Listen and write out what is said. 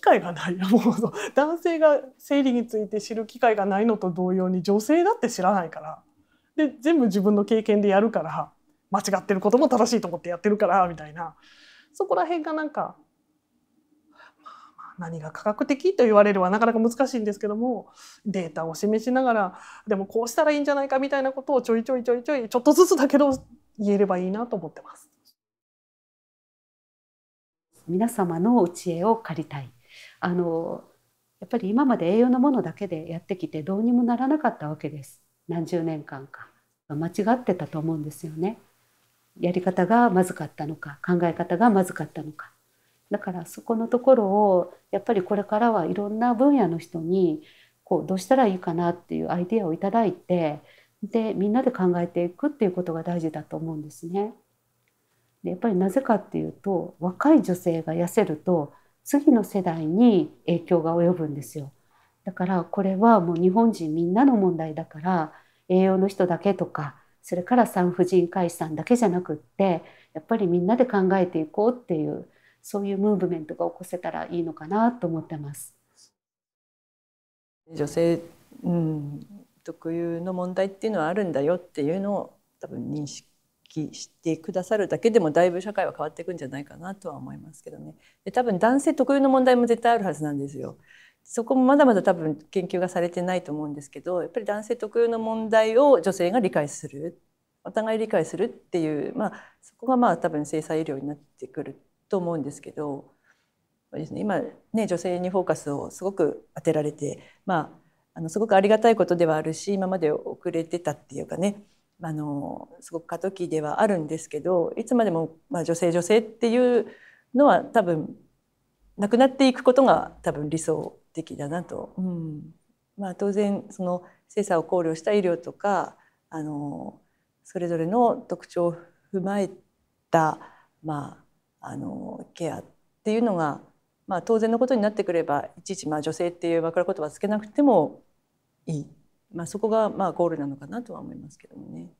機会がないもう男性が生理について知る機会がないのと同様に女性だって知らないからで全部自分の経験でやるから間違ってることも正しいと思ってやってるからみたいなそこら辺がなんか、まあ、まあ何が科学的と言われるはなかなか難しいんですけどもデータを示しながらでもこうしたらいいんじゃないかみたいなことをちょいちょいちょいちょいちょっとずつだけど言えればいいなと思ってます。皆様のお知恵を借りたいあのやっぱり今まで栄養のものだけでやってきてどうにもならなかったわけです何十年間か間違ってたと思うんですよねやり方がまずかったのか考え方がまずかったのかだからそこのところをやっぱりこれからはいろんな分野の人にこうどうしたらいいかなっていうアイデアを頂いてでみんなで考えていくっていうことが大事だと思うんですね。でやっぱりなぜかっていうと若い女性が痩せると次の世代に影響が及ぶんですよ。だからこれはもう日本人みんなの問題だから栄養の人だけとかそれから産婦人科医さんだけじゃなくってやっぱりみんなで考えていこうっていうそういうムーブメントが起こせたらいいのかなと思ってます。女性、うん、特有の問題っていうのはあるんだよっていうのを多分認識揮してくださるだけでもだいぶ社会は変わっていくんじゃないかなとは思いますけどねで多分男性特有の問題も絶対あるはずなんですよ。そこもまだまだ多分研究がされてないと思うんですけどやっぱり男性特有の問題を女性が理解するお互い理解するっていう、まあ、そこがまあ多分制裁医療になってくると思うんですけどでね今ね女性にフォーカスをすごく当てられてまああのすごくありがたいことではあるし今まで遅れてたっていうかねあのすごく過渡期ではあるんですけどいつまでも、まあ、女性女性っていうのは多分なくなっていくことが多分理想的だなと、うんまあ、当然その性差を考慮した医療とかあのそれぞれの特徴を踏まえた、まあ、あのケアっていうのが、まあ、当然のことになってくればいちいちまあ女性っていう枕言葉つけなくてもいい、まあ、そこがまあゴールなのかなとは思いますけどもね。